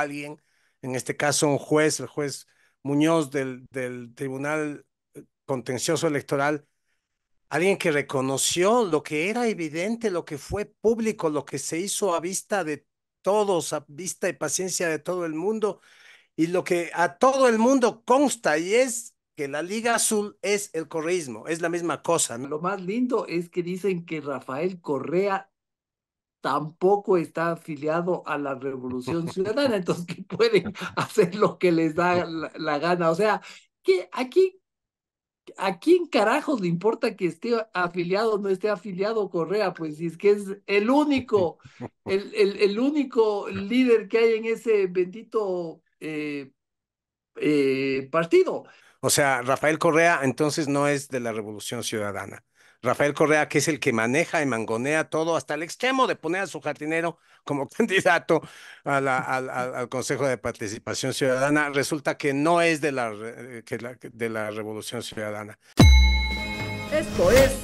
alguien, en este caso un juez, el juez Muñoz del, del Tribunal eh, Contencioso Electoral, alguien que reconoció lo que era evidente, lo que fue público, lo que se hizo a vista de todos, a vista y paciencia de todo el mundo, y lo que a todo el mundo consta y es que la Liga Azul es el correísmo, es la misma cosa. Lo más lindo es que dicen que Rafael Correa tampoco está afiliado a la Revolución Ciudadana, entonces que pueden hacer lo que les da la, gana. O sea, que aquí ¿a quién carajos le importa que esté afiliado o no esté afiliado Correa? Pues si es que es el único, el, el, único líder que hay en ese bendito eh, eh, partido. O sea, Rafael Correa entonces no es de la Revolución Ciudadana. Rafael Correa, que es el que maneja y mangonea todo hasta el extremo de poner a su jardinero como candidato al, Consejo de Participación Ciudadana, resulta que no es de la, eh, de la Revolución Ciudadana. Esto es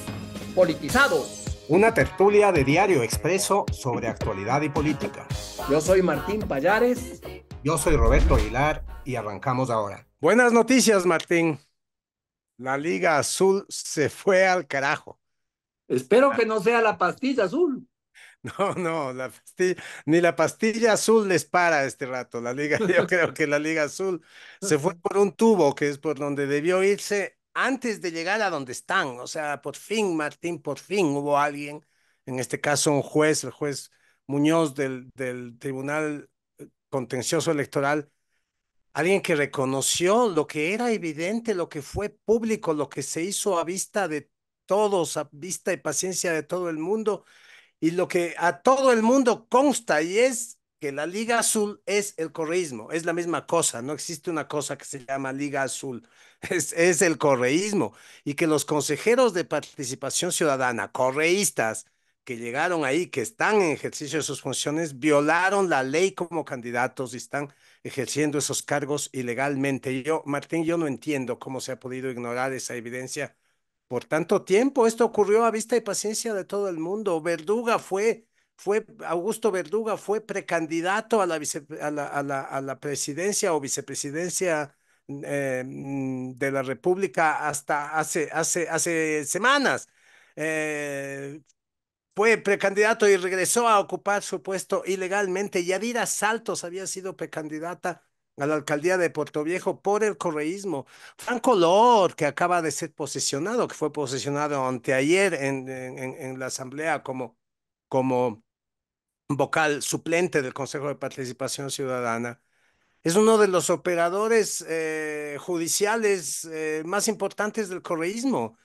politizado. Una tertulia de diario expreso sobre actualidad y política. Yo soy Martín Payares. Yo soy Roberto Aguilar y arrancamos ahora. Buenas noticias, Martín. La Liga Azul se fue al carajo. Espero ah. que no sea la pastilla azul. No, no, la pastilla, ni la pastilla azul les para este rato. La liga, yo creo que la liga azul se fue por un tubo que es por donde debió irse antes de llegar a donde están. O sea, por fin, Martín, por fin hubo alguien, en este caso un juez, el juez Muñoz del, del Tribunal Contencioso Electoral, alguien que reconoció lo que era evidente, lo que fue público, lo que se hizo a vista de todos, a vista y paciencia de todo el mundo, y lo que a todo el mundo consta y es que la Liga Azul es el correísmo, es la misma cosa, no existe una cosa que se llama Liga Azul, es, es el correísmo, y que los consejeros de participación ciudadana, correístas, que llegaron ahí, que están en ejercicio de sus funciones, violaron la ley como candidatos y están ejerciendo esos cargos ilegalmente. Yo, Martín, yo no entiendo cómo se ha podido ignorar esa evidencia por tanto tiempo. Esto ocurrió a vista y paciencia de todo el mundo. Verduga fue, fue Augusto Verduga fue precandidato a la, a la, a la, presidencia o vicepresidencia eh, mm, de la República hasta hace, hace, hace semanas. Eh, fue precandidato y regresó a ocupar su puesto ilegalmente. Yadira Saltos había sido precandidata a la alcaldía de Puerto Viejo por el correísmo. Franco Lor, que acaba de ser posicionado que fue posesionado anteayer en, la asamblea como, como vocal suplente del Consejo de Participación Ciudadana. Es uno de los operadores eh, judiciales eh, más importantes del correísmo.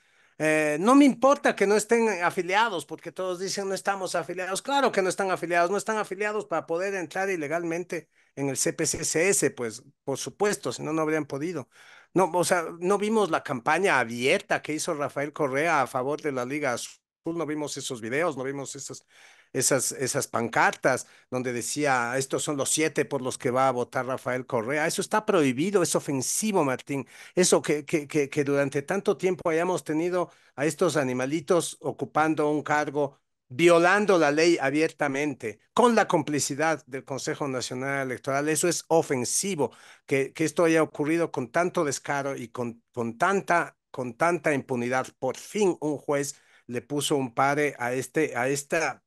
Eh, no me importa que no estén afiliados, porque todos dicen no estamos afiliados. Claro que no están afiliados, no están afiliados para poder entrar ilegalmente en el CPCSS, pues por supuesto, si no, no habrían podido. No, o sea, no vimos la campaña abierta que hizo Rafael Correa a favor de la Liga Azul, no vimos esos videos, no vimos esas esas, esas pancartas donde decía, estos son los siete por los que va a votar Rafael Correa. Eso está prohibido, es ofensivo, Martín. Eso que, que, durante tanto tiempo hayamos tenido a estos animalitos ocupando un cargo violando la ley abiertamente, con la complicidad del Consejo Nacional Electoral. Eso es ofensivo, que, que esto haya ocurrido con tanto descaro y con, con, tanta, con tanta impunidad. Por fin un juez le puso un pare a, este, a esta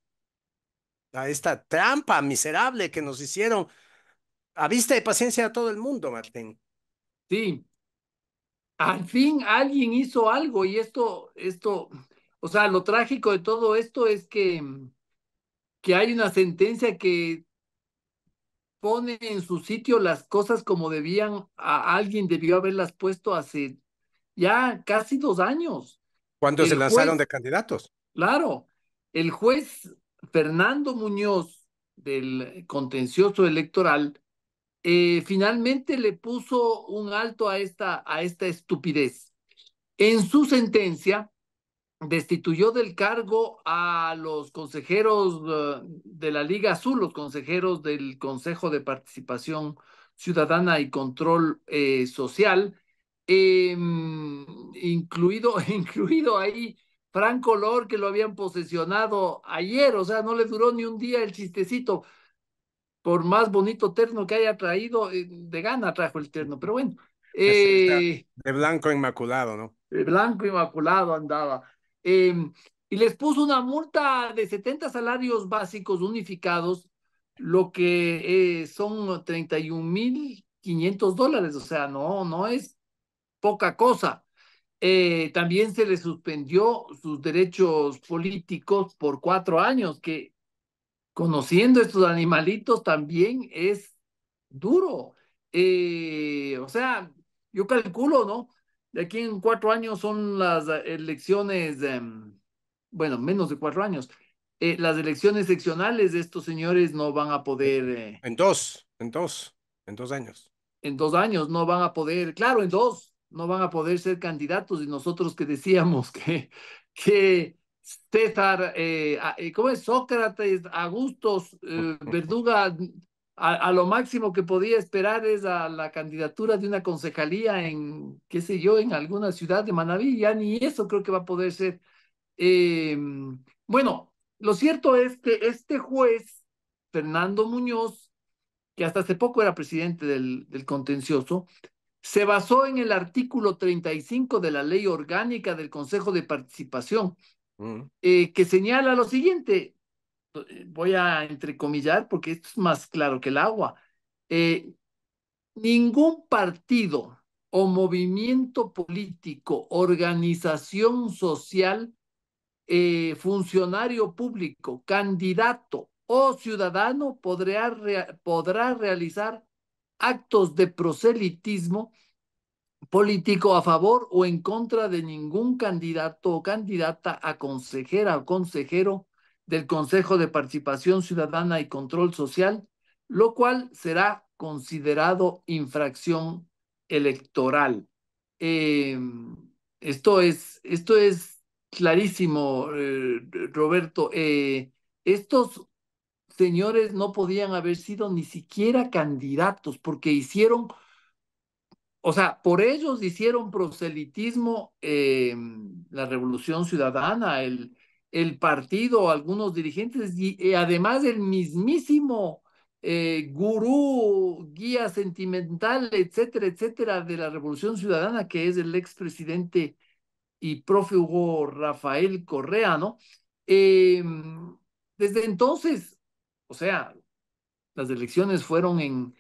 a esta trampa miserable que nos hicieron a vista de paciencia a todo el mundo, Martín. Sí. Al fin alguien hizo algo y esto, esto, o sea, lo trágico de todo esto es que, que hay una sentencia que pone en su sitio las cosas como debían, alguien debió haberlas puesto hace ya casi dos años. Cuando se lanzaron de candidatos. Claro, el juez Fernando Muñoz del contencioso electoral eh, finalmente le puso un alto a esta, a esta estupidez. En su sentencia, destituyó del cargo a los consejeros eh, de la Liga Azul, los consejeros del Consejo de Participación Ciudadana y Control eh, Social, em, incluido, incluido ahí Franco Lor, que lo habían posesionado ayer, o sea, no le duró ni un día el chistecito, por más bonito terno que haya traído, eh, de gana trajo el terno, pero bueno. Eh, de blanco inmaculado, ¿no? De blanco inmaculado andaba. Em, y les puso una multa de 70 salarios básicos unificados, lo que eh, son 31 mil dólares, o sea, no, no es poca cosa. Eh, también se le suspendió sus derechos políticos por cuatro años, que conociendo estos animalitos también es duro. Eh, o sea, yo calculo, ¿no? De aquí en cuatro años son las elecciones, em, bueno, menos de cuatro años. Eh, las elecciones seccionales de estos señores no van a poder... en dos, en dos, en dos años. En dos años no van a poder, claro, en dos, no van a poder ser candidatos y nosotros que decíamos que, que César, eh, eh, ¿cómo es? Sócrates, Augustos, eh, Verduga, a, lo máximo que podía esperar es a la candidatura de una concejalía en, qué sé yo, en alguna ciudad de Manavilla... ya ni eso creo que va a poder ser. bueno, lo cierto es que este juez, Fernando Muñoz, que hasta hace poco era presidente del, del contencioso, se basó en el artículo 35 de la Ley Orgánica del Consejo de Participación, mm. eh, que señala lo siguiente, eh, voy a entrecomillar porque esto es más claro que el agua, eh, ningún partido o movimiento político, organización social, funcionario público, candidato o ciudadano podrá realizar actos de proselitismo político a favor o en contra de ningún candidato o candidata a consejera o consejero del Consejo de Participación Ciudadana y Control Social, lo cual será considerado infracción electoral. Em, esto, es, esto es clarísimo, eh, Roberto. Eh, estos señores no podían haber sido ni siquiera candidatos porque hicieron, o sea, por ellos hicieron proselitismo em, la Revolución Ciudadana, el, el partido, algunos dirigentes y, eh, además el mismísimo eh, gurú, guía sentimental, etcétera, etcétera, de la Revolución Ciudadana, que es el expresidente y prófugo Rafael Correa, ¿no? Em, desde entonces o sea, las elecciones fueron en,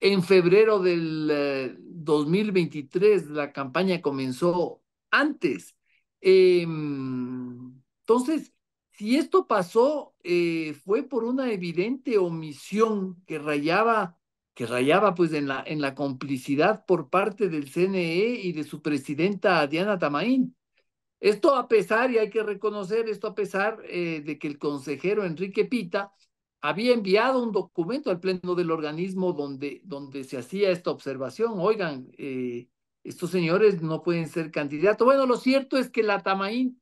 en febrero del 2023, eh, la campaña comenzó antes. Em, entonces, si esto pasó, eh, fue por una evidente omisión que rayaba que rayaba pues en la, en la complicidad por parte del CNE y de su presidenta Diana Tamaín. Esto a pesar, y hay que reconocer esto a pesar eh, de que el consejero Enrique Pita había enviado un documento al pleno del organismo donde, donde se hacía esta observación. Oigan, eh, estos señores no pueden ser candidatos. Bueno, lo cierto es que la Tamaín,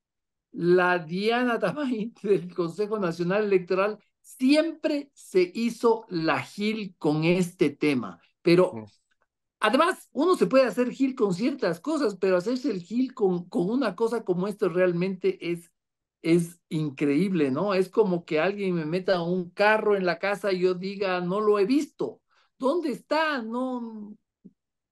la Diana Tamaín del Consejo Nacional Electoral, siempre se hizo la Gil con este tema. Pero además, uno se puede hacer Gil con ciertas cosas, pero hacerse el Gil con, con una cosa como esto realmente es es increíble, ¿no? Es como que alguien me meta un carro en la casa y yo diga, no lo he visto. ¿Dónde está? No.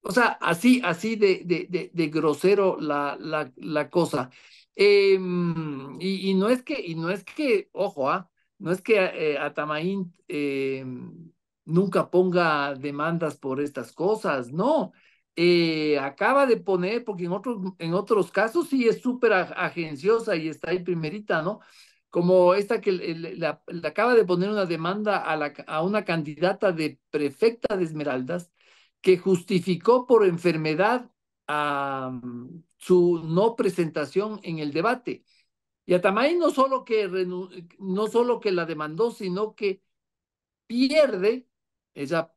O sea, así, así de, de, de, grosero la, la, cosa. Em, y, no es que, y no es que, ojo, ¿ah? no es que eh, Atamaín em, nunca ponga demandas por estas cosas, no. Eh, acaba de poner, porque en otros, en otros casos sí es súper agenciosa y está ahí primerita, ¿no? Como esta que le, acaba de poner una demanda a, una candidata de prefecta de Esmeraldas que justificó por enfermedad a, su no presentación en el debate. Y Atamay no solo que, no solo que la demandó, sino que pierde, esa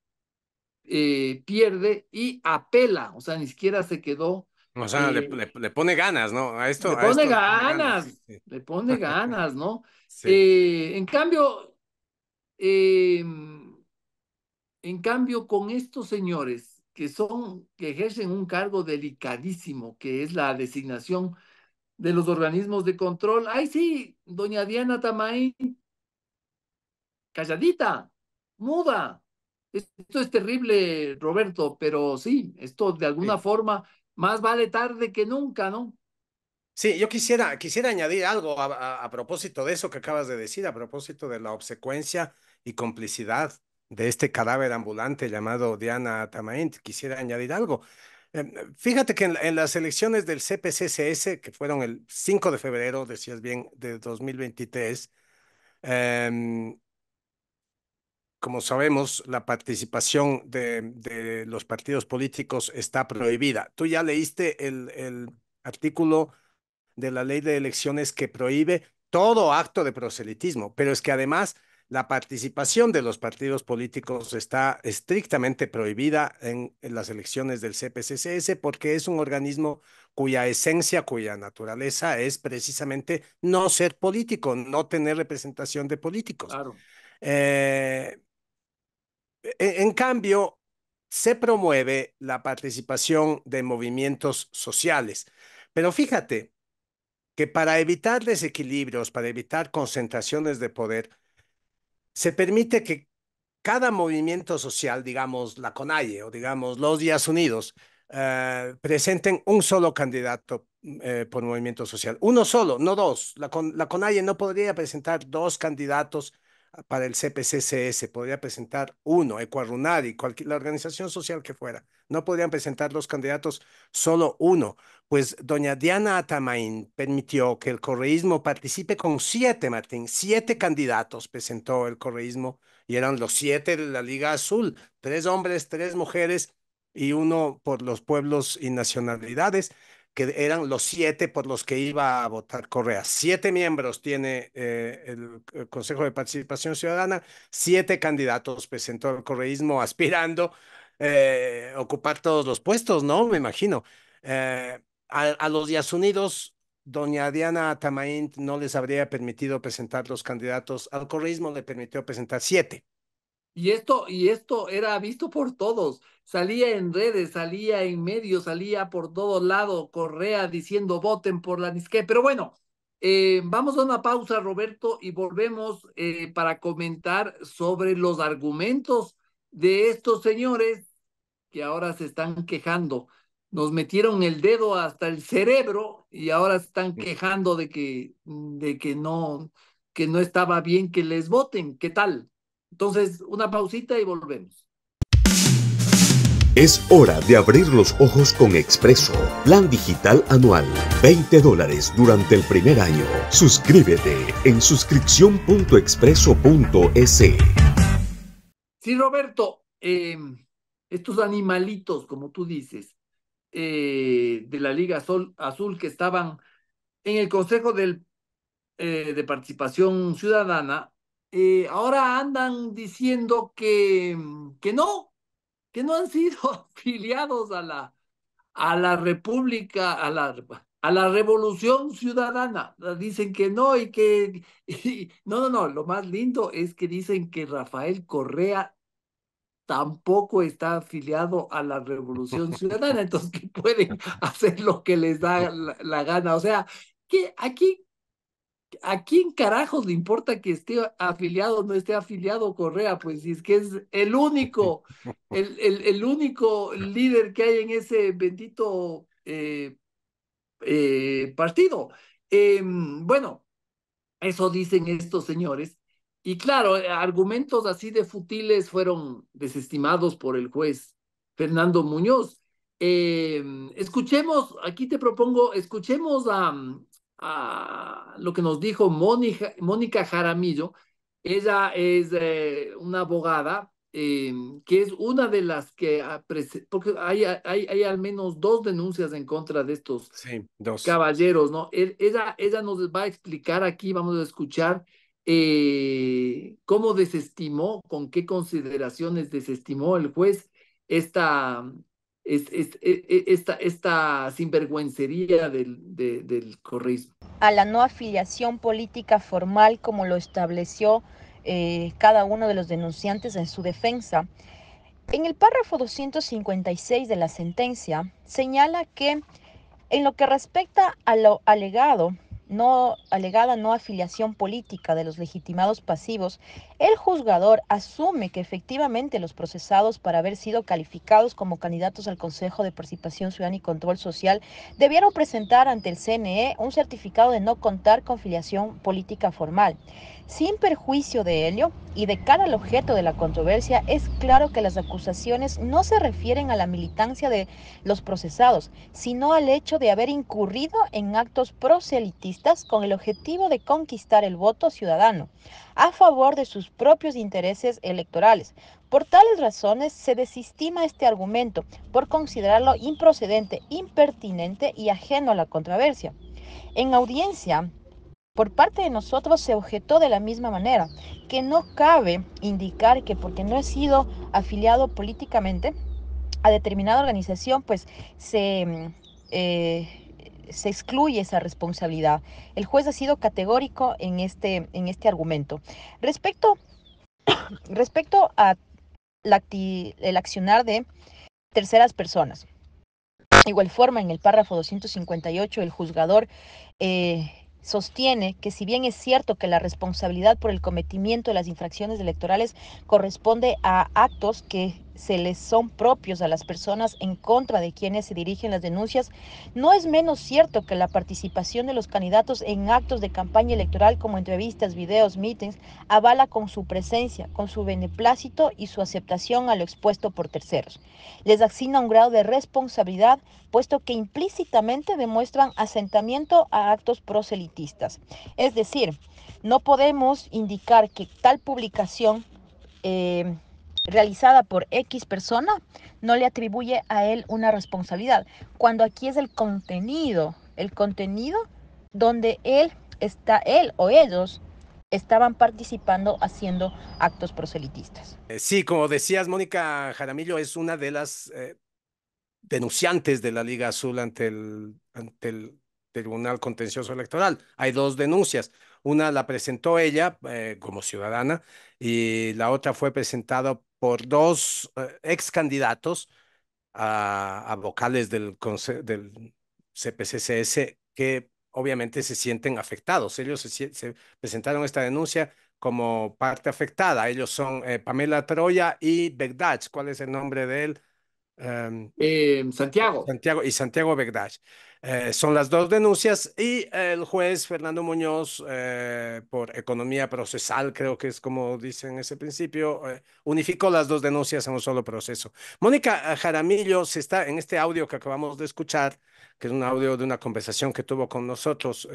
eh, pierde y apela, o sea, ni siquiera se quedó. O sea, le, eh, pone ganas, ¿no? A esto. Le pone, ganas, le pone ganas, ¿no? Eh, en cambio, em, en cambio, con estos señores que son, que ejercen un cargo delicadísimo, que es la designación de los organismos de control, ay sí, doña Diana Tamay calladita, muda, esto es terrible, Roberto, pero sí, esto de alguna forma, más vale tarde que nunca, ¿no? Sí, yo quisiera, quisiera añadir algo a, propósito de eso que acabas de decir, a propósito de la obsecuencia y complicidad de este cadáver ambulante llamado Diana Tamaint. Quisiera añadir algo. Em, fíjate que en, las elecciones del CPCCS, que fueron el 5 de febrero, decías bien, de 2023, eh, em, como sabemos, la participación de, los partidos políticos está prohibida. Tú ya leíste el, artículo de la ley de elecciones que prohíbe todo acto de proselitismo, pero es que además la participación de los partidos políticos está estrictamente prohibida en, las elecciones del CPCCS porque es un organismo cuya esencia, cuya naturaleza es precisamente no ser político, no tener representación de políticos. Claro. Eh, e, en cambio, se promueve la participación de movimientos sociales. Pero fíjate que para evitar desequilibrios, para evitar concentraciones de poder, se permite que cada movimiento social, digamos la CONAIE o digamos los Días Unidos, eh, presenten un solo candidato eh, por movimiento social. Uno solo, no dos. La, la CONAIE no podría presentar dos candidatos para el CPCCS, podría presentar uno, ecuarunari, cualquier, la organización social que fuera. No podrían presentar los candidatos solo uno. Pues doña Diana Atamain permitió que el correísmo participe con siete, Martín. Siete candidatos presentó el correísmo y eran los siete de la Liga Azul. Tres hombres, tres mujeres y uno por los pueblos y nacionalidades que eran los siete por los que iba a votar Correa. Siete miembros tiene eh, el, eh, Consejo de Participación Ciudadana, siete candidatos presentó el correísmo aspirando a eh, ocupar todos los puestos, ¿no? Me imagino. a, los días unidos, doña Diana Tamaín no les habría permitido presentar los candidatos, al correísmo le permitió presentar siete. Y esto, y esto era visto por todos. Salía en redes, salía en medios, salía por todos lados, Correa diciendo voten por la Nisque. Pero bueno, eh, vamos a una pausa, Roberto, y volvemos eh, para comentar sobre los argumentos de estos señores que ahora se están quejando. Nos metieron el dedo hasta el cerebro y ahora se están quejando de que, de que no, que no estaba bien que les voten. ¿Qué tal? Entonces, una pausita y volvemos. Es hora de abrir los ojos con Expreso, plan digital anual, 20 dólares durante el primer año. Suscríbete en suscripción.expreso.es. Sí, Roberto, eh, estos animalitos, como tú dices, eh, de la Liga Azul que estaban en el Consejo eh, de Participación Ciudadana, eh, ahora andan diciendo que, mm, que no, que no han sido afiliados a la, a la República, a la, a la Revolución Ciudadana. Ah, dicen que no y que... no, no, no, lo más lindo es que dicen que Rafael Correa tampoco está afiliado a la Revolución Ciudadana, entonces que pueden hacer lo que les da la, gana. O sea, que aquí ¿a quién carajos le importa que esté afiliado o no esté afiliado Correa? Pues si es que es el único, el, el, único líder que hay en ese bendito eh, eh, partido. Em, bueno, eso dicen estos señores. Y claro, eh, argumentos así de futiles fueron desestimados por el juez Fernando Muñoz. Em, escuchemos, aquí te propongo, escuchemos a, lo que nos dijo Mónica, Mónica Jaramillo. Ella es eh, una abogada em, que es una de las que, porque hay, hay, al menos dos denuncias en contra de estos caballeros, ¿no? E, ella, ella nos va a explicar aquí, vamos a escuchar eh, cómo desestimó, con qué consideraciones desestimó el juez esta, e, e, esta, sinvergüencería del, corrismo. A la no afiliación política formal como lo estableció eh, cada uno de los denunciantes en su defensa. En el párrafo 256 de la sentencia señala que en lo que respecta a lo alegado no alegada no afiliación política de los legitimados pasivos, el juzgador asume que efectivamente los procesados para haber sido calificados como candidatos al Consejo de Participación Ciudadana y Control Social debieron presentar ante el CNE un certificado de no contar con filiación política formal. Sin perjuicio de ello, y de cara al objeto de la controversia, es claro que las acusaciones no se refieren a la militancia de los procesados, sino al hecho de haber incurrido en actos proselitistas con el objetivo de conquistar el voto ciudadano a favor de sus propios intereses electorales. Por tales razones se desestima este argumento por considerarlo improcedente, impertinente y ajeno a la controversia. En audiencia, por parte de nosotros se objetó de la misma manera, que no cabe indicar que porque no ha sido afiliado políticamente a determinada organización, pues se... Mm, eh, se excluye esa responsabilidad. El juez ha sido categórico en este, en este argumento. Respecto, respecto a la el accionar de terceras personas, de igual forma, en el párrafo 258, el juzgador eh, sostiene que si bien es cierto que la responsabilidad por el cometimiento de las infracciones electorales corresponde a actos que se les son propios a las personas en contra de quienes se dirigen las denuncias, no es menos cierto que la participación de los candidatos en actos de campaña electoral como entrevistas, videos, meetings, avala con su presencia, con su beneplácito y su aceptación a lo expuesto por terceros. Les asigna un grado de responsabilidad, puesto que implícitamente demuestran asentamiento a actos proselitistas. Es decir, no podemos indicar que tal publicación eh, realizada por X persona no le atribuye a él una responsabilidad, cuando aquí es el contenido, el contenido donde él está, él o ellos estaban participando haciendo actos proselitistas. Eh, sí, como decías, Mónica Jaramillo es una de las eh, denunciantes de la Liga Azul ante el, ante el Tribunal Contencioso Electoral. Hay dos denuncias. Una la presentó ella eh, como ciudadana y la otra fue presentada por dos eh, ex candidatos a, vocales del, del CPCCS que obviamente se sienten afectados. Ellos se, presentaron esta denuncia como parte afectada. Ellos son eh, Pamela Troya y Begdach. ¿Cuál es el nombre de él? Em, Santiago. Santiago. Y Santiago Begdach. Eh, son las dos denuncias y el juez Fernando Muñoz, eh, por economía procesal, creo que es como dice en ese principio, eh, unificó las dos denuncias en un solo proceso. Mónica Jaramillo se está en este audio que acabamos de escuchar, que es un audio de una conversación que tuvo con nosotros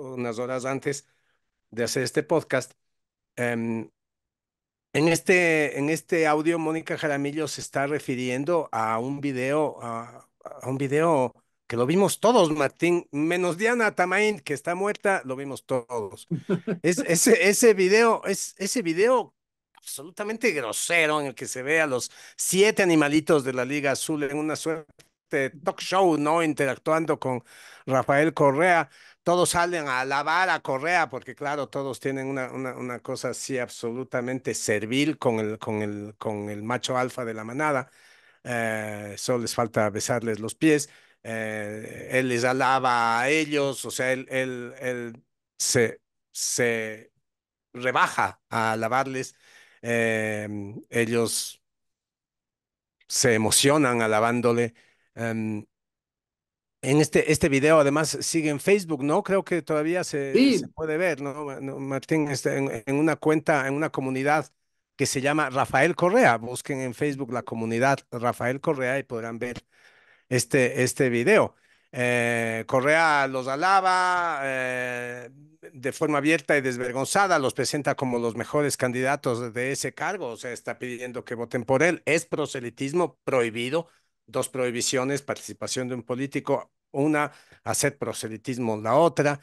unas horas antes de hacer este podcast. Em, en, este, en este audio, Mónica Jaramillo se está refiriendo a un video, a un video que lo vimos todos, Martín, menos Diana Tamain que está muerta, lo vimos todos. Es, ese, ese video, es, ese video absolutamente grosero en el que se ve a los siete animalitos de la Liga Azul en una suerte de talk show, ¿no? Interactuando con Rafael Correa. Todos salen a alabar a Correa, porque claro, todos tienen una, una, cosa así absolutamente servil con el, con el, con el macho alfa de la manada. Eh, solo les falta besarles los pies eh, él les alaba a ellos, o sea, él, se, se rebaja a alabarles, em, ellos se emocionan alabándole. Em, en este, este video, además, sigue en Facebook, ¿no? Creo que todavía se, puede ver, ¿no? Martín, en, una cuenta, en una comunidad que se llama Rafael Correa. Busquen en Facebook la comunidad Rafael Correa y podrán ver este, este, video. Eh, Correa los alaba eh, de forma abierta y desvergonzada, los presenta como los mejores candidatos de ese cargo, o sea, está pidiendo que voten por él. Es proselitismo prohibido, dos prohibiciones, participación de un político, una, hacer proselitismo, la otra.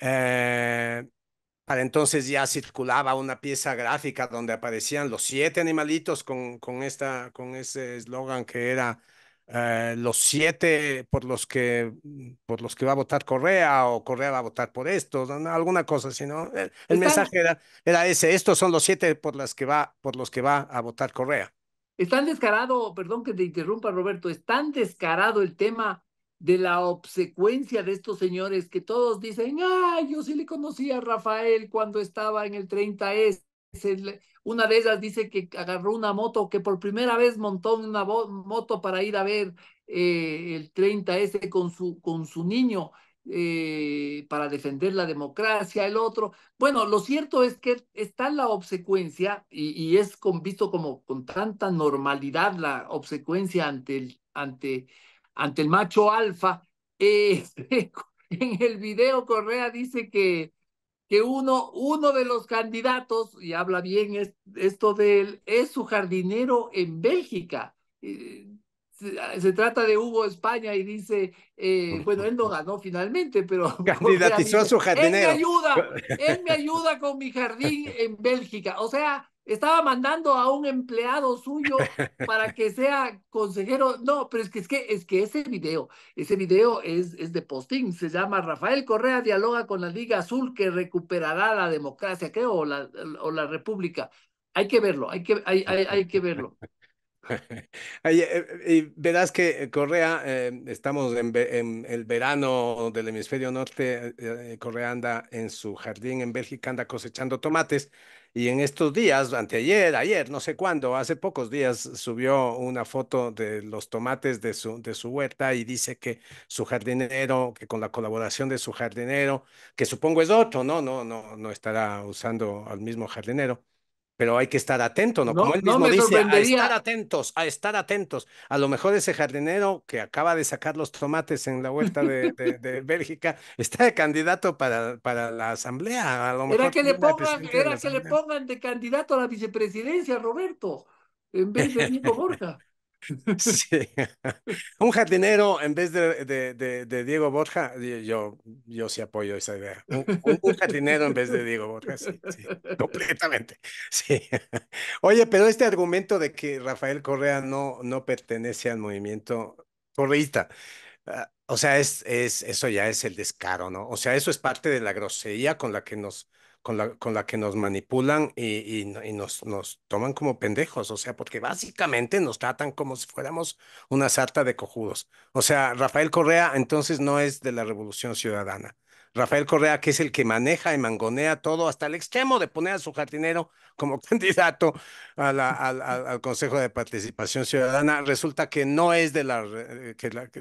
Eh, para entonces ya circulaba una pieza gráfica donde aparecían los siete animalitos con, con, esta, con ese eslogan que era eh, los siete por los que mm, por los que va a votar Correa o Correa va a votar por estos, alguna cosa sino El, mensaje era, era, ese, estos son los siete por las que va, por los que va a votar Correa. Están descarado, perdón que te interrumpa, Roberto, es tan descarado el tema de la obsecuencia de estos señores que todos dicen, ay yo sí le conocí a Rafael cuando estaba en el 30S, una de ellas dice que agarró una moto, que por primera vez montó una moto para ir a ver eh, el 30S con su, con su niño eh, para defender la democracia, el otro. Bueno, lo cierto es que está la obsecuencia y, es visto como con tanta normalidad la obsecuencia ante el, ante, ante el macho alfa. Eh, en el video Correa dice que que uno, uno de los candidatos, y habla bien esto de él, es su jardinero en Bélgica. Eh, ah, se, trata de Hugo España y dice, eh, bueno, él no ganó finalmente, pero... Candidatizó su jardinero. él me ayuda con mi jardín en Bélgica. O sea, estaba mandando a un empleado suyo para que sea consejero. No, pero es que, es que, es que ese video, ese video es, es de posting se llama Rafael Correa dialoga con la Liga Azul que recuperará la democracia, creo, o la, o la república. Hay que verlo, hay que, hay, hay, hay que verlo. Eh, eh, y verás que eh, Correa, em, estamos en, el verano del hemisferio norte, Correa anda en su jardín en Bélgica, anda cosechando tomates y en estos días, anteayer, ayer, no sé cuándo, hace pocos días subió una foto de los tomates de su, de su huerta y dice que su jardinero, que con la colaboración de su jardinero, que supongo es otro, ¿no? No, no, no estará usando al mismo jardinero, pero hay que estar atento, ¿no? Como él mismo dice, a estar atentos, a estar atentos. A lo mejor ese jardinero que acaba de sacar los tomates en la vuelta de, de, Bélgica está de candidato para, para la asamblea. A lo mejor era que, le pongan, era que le pongan de candidato a la vicepresidencia, Roberto, en vez de Nico Borja. Sí. Un jardinero en vez de, Diego Borja, yo, yo sí apoyo esa idea. Un, jardinero en vez de Diego Borja, sí, completamente. Sí. Oye, pero este argumento de que Rafael Correa no, no pertenece al movimiento correísta, ah, o sea, es, es, eso ya es el descaro, ¿no? O sea, eso es parte de la grosería con la que nos con la, con la que nos manipulan y, nos, nos toman como pendejos, o sea, porque básicamente nos tratan como si fuéramos una sarta de cojudos. O sea, Rafael Correa entonces no es de la Revolución Ciudadana. Rafael Correa, que es el que maneja y mangonea todo hasta el extremo de poner a su jardinero como candidato al, Consejo de Participación Ciudadana, resulta que no es de la, eh,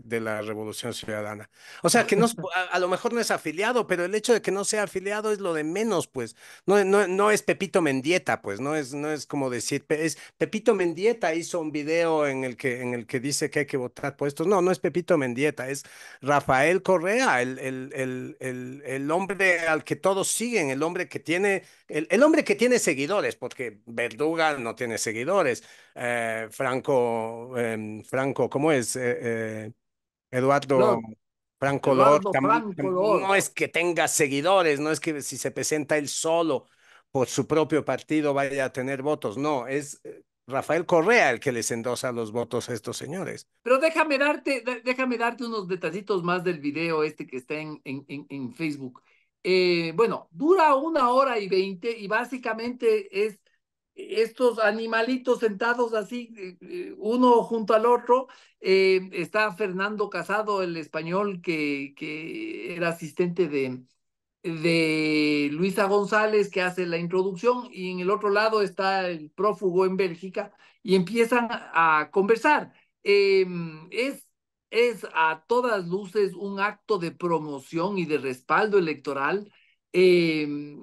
de la Revolución Ciudadana. O sea, que no, a, lo mejor no es afiliado, pero el hecho de que no sea afiliado es lo de menos, pues. No, no, es Pepito Mendieta, pues, no es, no es como decir, es Pepito Mendieta hizo un video en el que, en el que dice que hay que votar por esto. No, no es Pepito Mendieta, es Rafael Correa, el, el, el el, hombre al que todos siguen, el hombre que tiene, el, hombre que tiene seguidores, porque Verduga no tiene seguidores, eh, Franco, em, Franco, ¿cómo es? Eh, eh, Eduardo... Franco, no es que tenga seguidores, no es que si se presenta él solo por su propio partido vaya a tener votos, no, es Rafael Correa el que les endosa los votos a estos señores. Pero déjame darte, déjame darte unos detallitos más del video este que está en, en, en Facebook. Eh, bueno, dura una hora y veinte y básicamente es estos animalitos sentados así, eh, eh, uno junto al otro. está Fernando Casado, el español que, que era asistente de, de Luisa González que hace la introducción y en el otro lado está el prófugo en Bélgica y empiezan a conversar. Em, es, a todas luces un acto de promoción y de respaldo electoral em,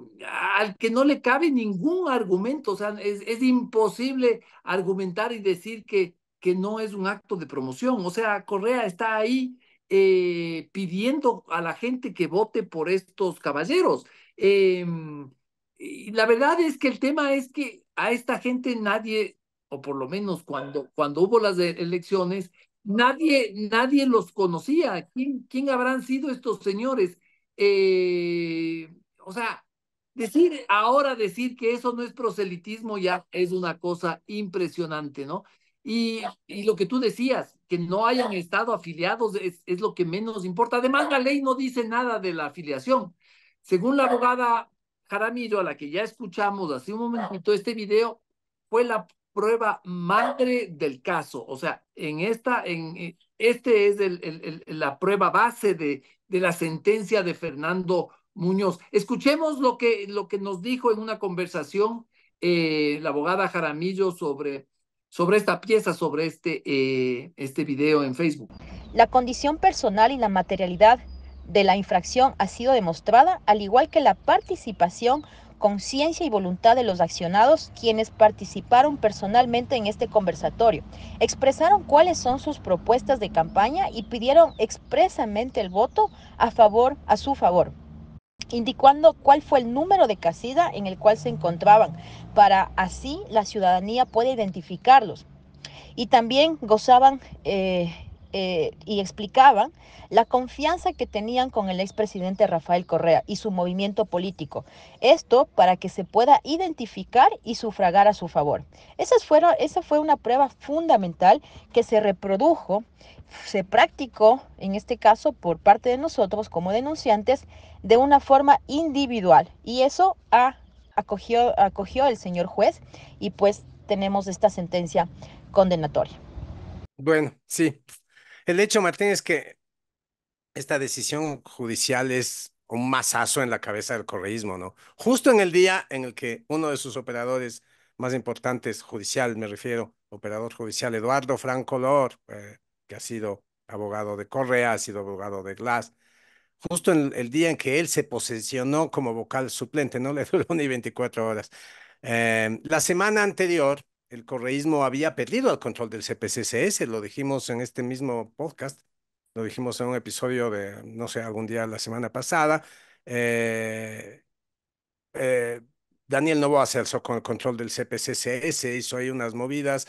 al que no le cabe ningún argumento. O sea, es, es imposible argumentar y decir que, que no es un acto de promoción. O sea, Correa está ahí eh, pidiendo a la gente que vote por estos caballeros. Em, y la verdad es que el tema es que a esta gente nadie, o por lo menos cuando, cuando hubo las e-, elecciones, nadie, nadie los conocía. ¿Quién, quién habrán sido estos señores? Eh, o sea, decir ahora decir que eso no es proselitismo ya es una cosa impresionante, ¿no? Y, lo que tú decías, que no hayan estado afiliados es, lo que menos importa. Además, la ley no dice nada de la afiliación. Según la abogada Jaramillo, a la que ya escuchamos hace un momentito este video, fue la prueba madre del caso. O sea, en esta, en eh, este es la prueba base de, de la sentencia de Fernando Muñoz. Escuchemos lo que, lo que nos dijo en una conversación eh, la abogada Jaramillo sobre sobre esta pieza, sobre este, eh, este video en Facebook. La condición personal y la materialidad de la infracción ha sido demostrada, al igual que la participación, conciencia y voluntad de los accionados, quienes participaron personalmente en este conversatorio. Expresaron cuáles son sus propuestas de campaña y pidieron expresamente el voto a favor, a su favor indicando cuál fue el número de casida en el cual se encontraban, para así la ciudadanía puede identificarlos. Y también gozaban eh, eh, y explicaban la confianza que tenían con el expresidente Rafael Correa y su movimiento político. Esto para que se pueda identificar y sufragar a su favor. Esas fueron, esa fue una prueba fundamental que se reprodujo, se practicó, en este caso, por parte de nosotros como denunciantes, de una forma individual. Y eso ha, acogió, acogió el señor juez y pues tenemos esta sentencia condenatoria. Bueno, sí, el hecho, Martín, es que esta decisión judicial es un mazazo en la cabeza del correísmo, ¿no? Justo en el día en el que uno de sus operadores más importantes, judicial, me refiero, operador judicial, Eduardo Franco Lor, eh, que ha sido abogado de Correa, ha sido abogado de Glass, justo en el día en que él se posicionó como vocal suplente, no le duró ni 24 horas. Eh, la semana anterior, el correísmo había perdido el control del CPCCS, lo dijimos en este mismo podcast, lo dijimos en un episodio de, no sé, algún día la semana pasada. Eh, eh, Daniel Novoa se alzó con el control del CPCCS, hizo ahí unas movidas,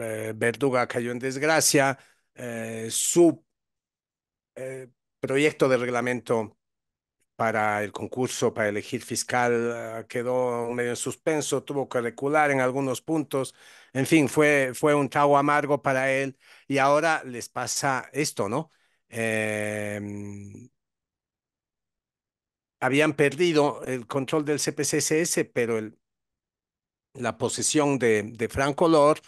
eh, Verduga cayó en desgracia, su proyecto de reglamento para el concurso para elegir fiscal ah, quedó medio en suspenso, tuvo que recular en algunos puntos. En fin, fue, fue un trago amargo para él y ahora les pasa esto, ¿no? Em, habían perdido el control del CPCSS, pero el, la posesión de, de Franco Lor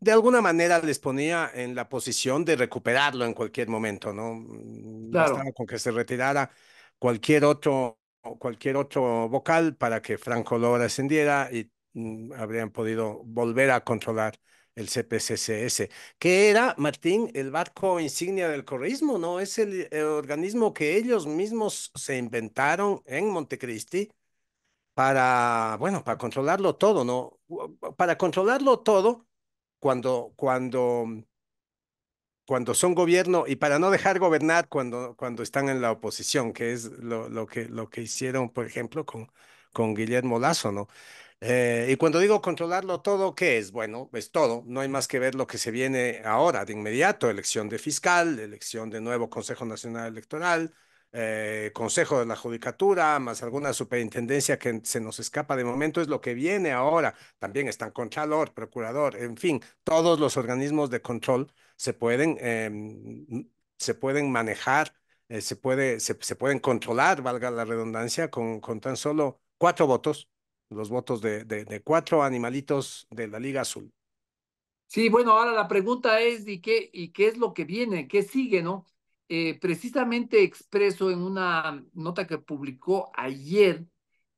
de alguna manera les ponía en la posición de recuperarlo en cualquier momento, ¿no? Mm, claro. con que se retirara cualquier otro, cualquier otro vocal para que Franco lo ascendiera y mm, habrían podido volver a controlar el CPCCS, que era, Martín, el barco insignia del corrismo ¿no? Es el, organismo que ellos mismos se inventaron en Montecristi para, bueno, para controlarlo todo, ¿no? Para controlarlo todo, cuando, cuando cuando son gobierno y para no dejar gobernar cuando, cuando están en la oposición, que es lo, que, lo que hicieron, por ejemplo, con, con Guillermo Lazo, ¿no? Eh, y cuando digo controlarlo todo, ¿qué es? Bueno, es todo. No hay más que ver lo que se viene ahora, de inmediato, elección de fiscal, elección de nuevo Consejo Nacional Electoral, eh, Consejo de la Judicatura, más alguna superintendencia que se nos escapa de momento, es lo que viene ahora. También están Contralor, Procurador, en fin, todos los organismos de control se pueden, em, se pueden manejar, eh, se, puede, se, pueden controlar, valga la redundancia, con, con tan solo cuatro votos, los votos de, cuatro animalitos de la Liga Azul. Sí, bueno, ahora la pregunta es, ¿y qué, y qué es lo que viene? ¿Qué sigue, no? Eh, precisamente expreso en una nota que publicó ayer,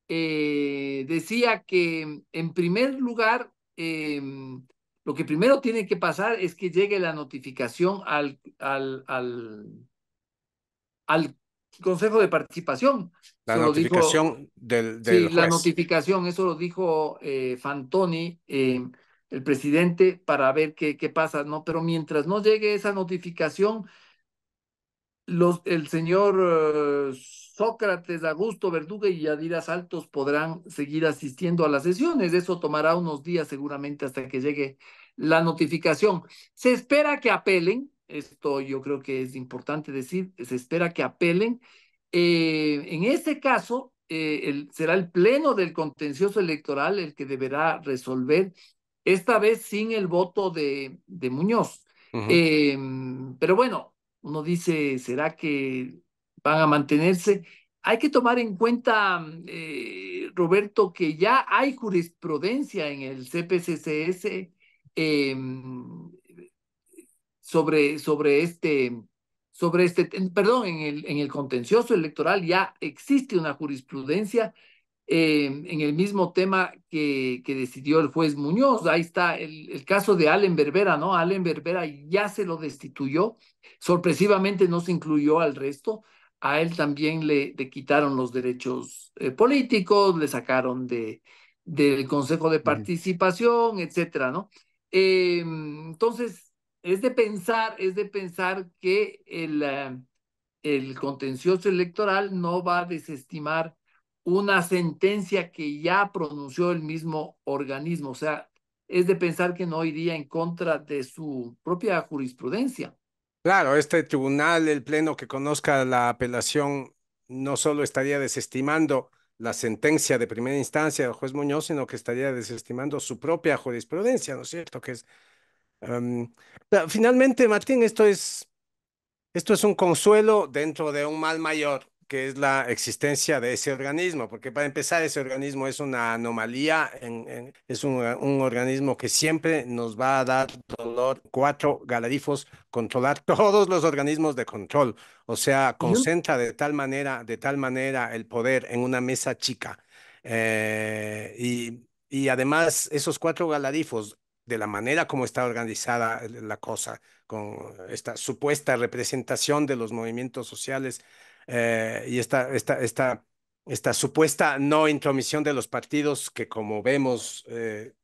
eh, decía que em, en primer lugar em, lo que primero tiene que pasar es que llegue la notificación al, al, al, Consejo de Participación. La notificación del, Sí, la notificación, eso lo dijo eh, Fantoni, eh, el presidente, para ver qué, qué pasa, ¿no? Pero mientras no llegue esa notificación, los, el señor... Eh, Sócrates, Augusto Verdugo y Yadira Saltos podrán seguir asistiendo a las sesiones. Eso tomará unos días seguramente hasta que llegue la notificación. Se espera que apelen, esto yo creo que es importante decir, se espera que apelen. Eh, en este caso, eh, será el pleno del contencioso electoral el que deberá resolver, esta vez sin el voto de, Muñoz. Eh, pero bueno, uno dice, ¿será que van a mantenerse. Hay que tomar en cuenta, eh, Roberto, que ya hay jurisprudencia en el CPCCS em, sobre, sobre este, sobre este, perdón, en el, en el contencioso electoral ya existe una jurisprudencia em, en el mismo tema que, que decidió el juez Muñoz. Ahí está el, el caso de Allen Berbera, ¿no? Allen Berbera ya se lo destituyó, sorpresivamente no se incluyó al resto a él también le, quitaron los derechos eh, políticos, le sacaron de, del Consejo de Participación, etcétera, ¿no? Eh, entonces, es de pensar, es de pensar que el, eh, el contencioso electoral no va a desestimar una sentencia que ya pronunció el mismo organismo, o sea, es de pensar que no iría en contra de su propia jurisprudencia. Claro, este tribunal, el pleno que conozca la apelación, no solo estaría desestimando la sentencia de primera instancia del juez Muñoz, sino que estaría desestimando su propia jurisprudencia, ¿no es cierto? Que es, em, finalmente, Martín, esto es, esto es un consuelo dentro de un mal mayor, que es la existencia de ese organismo, porque para empezar ese organismo es una anomalía, es eh, un, organismo que siempre nos va a dar dolor. Cuatro galarifos, controlar todos los organismos de control, o sea, concentra de tal manera, de tal manera el poder en una mesa chica. Eh, y, y además esos cuatro galarifos de la manera como está organizada eh, la cosa, con esta supuesta representación de los movimientos sociales eh, y esta, esta, esta, esta supuesta no intromisión de los partidos que como vemos eh,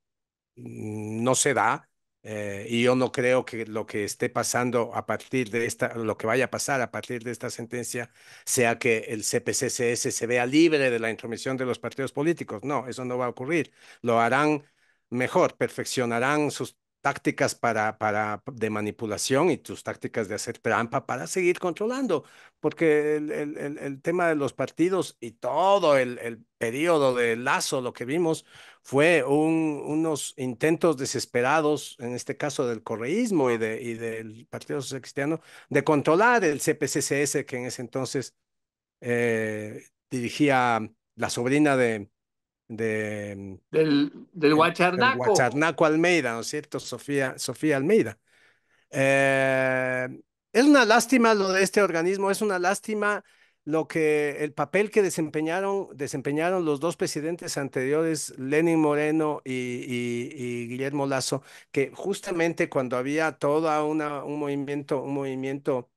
no se da. Eh, y yo no creo que lo que esté pasando a partir de esta, lo que vaya a pasar a partir de esta sentencia sea que el CPCCS se vea libre de la intromisión de los partidos políticos. No, eso no va a ocurrir. Lo harán mejor, perfeccionarán sus tácticas para, para, de manipulación y tus tácticas de hacer trampa para seguir controlando, porque el, el, tema de los partidos y todo el, periodo de Lazo, lo que vimos, fue un, unos intentos desesperados, en este caso del correísmo y, de, y del Partido Social Cristiano, de controlar el CPCCS que en ese entonces eh, dirigía la sobrina de, de del, del Guacharnaco. Guacharnaco Almeida, ¿no es cierto? Sofía, Sofía Almeida. Eh, es una lástima lo de este organismo, es una lástima lo que el papel que desempeñaron, desempeñaron los dos presidentes anteriores, Lenin Moreno y, Guillermo Lazo, que justamente cuando había todo un movimiento, un movimiento,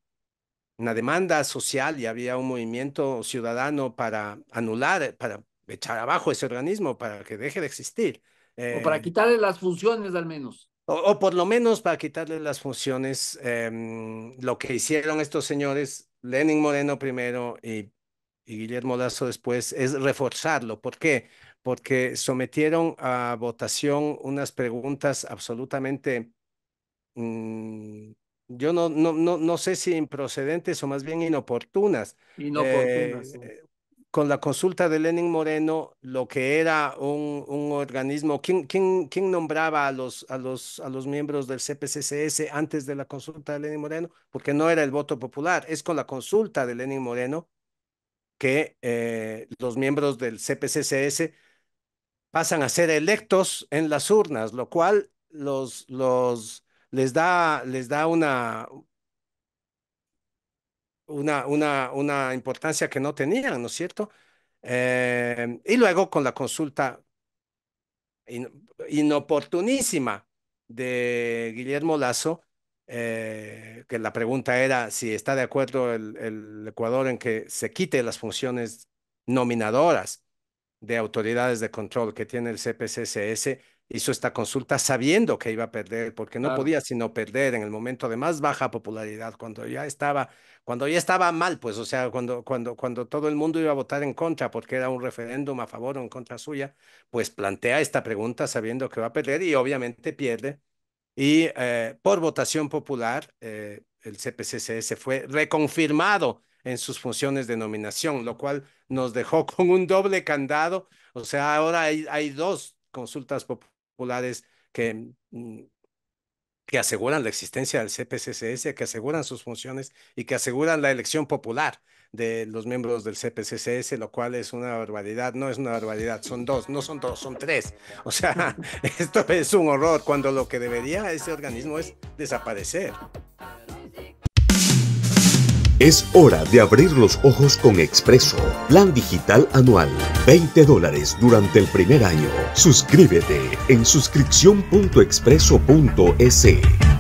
una demanda social y había un movimiento ciudadano para anular, eh, para echar abajo ese organismo para que deje de existir. o para em, quitarle las funciones al menos. O, por lo menos para quitarle las funciones, em, lo que hicieron estos señores, Lenin Moreno primero y, Guillermo Lazo después, es reforzarlo. ¿Por qué? Porque sometieron a votación unas preguntas absolutamente, mm, yo no, no, no, sé si improcedentes o más bien inoportunas. Inoportunas. Eh, con la consulta de Lenin Moreno, lo que era un, organismo, ¿quién, nombraba a los, miembros del CPCCS antes de la consulta de Lenin Moreno? Porque no era el voto popular, es con la consulta de Lenin Moreno que eh, los miembros del CPCCS pasan a ser electos en las urnas, lo cual les da una, una, una, importancia que no tenían, ¿no es cierto? Eh, y luego con la consulta inoportunísima de Guillermo Lazo, eh, que la pregunta era si está de acuerdo el, Ecuador en que se quite las funciones nominadoras de autoridades de control que tiene el CPCCS hizo esta consulta sabiendo que iba a perder, porque no podía sino perder en el momento de más baja popularidad, cuando ya estaba, cuando ya estaba mal, pues, o sea, cuando, cuando, cuando todo el mundo iba a votar en contra, porque era un referéndum a favor o en contra suya, pues plantea esta pregunta sabiendo que va a perder y obviamente pierde. Y eh, por votación popular, eh, el CPCCS fue reconfirmado en sus funciones de nominación, lo cual nos dejó con un doble candado. O sea, ahora hay, hay dos consultas populares populares que, mm, que aseguran la existencia del CPCCS, que aseguran sus funciones y que aseguran la elección popular de los miembros del CPCCS, lo cual es una barbaridad, no es una barbaridad, son dos, no son dos, son tres. O sea, esto es un horror cuando lo que debería ese organismo es desaparecer. Es hora de abrir los ojos con Expreso, plan digital anual, 20 dólares durante el primer año. Suscríbete en suscripción.expreso.se.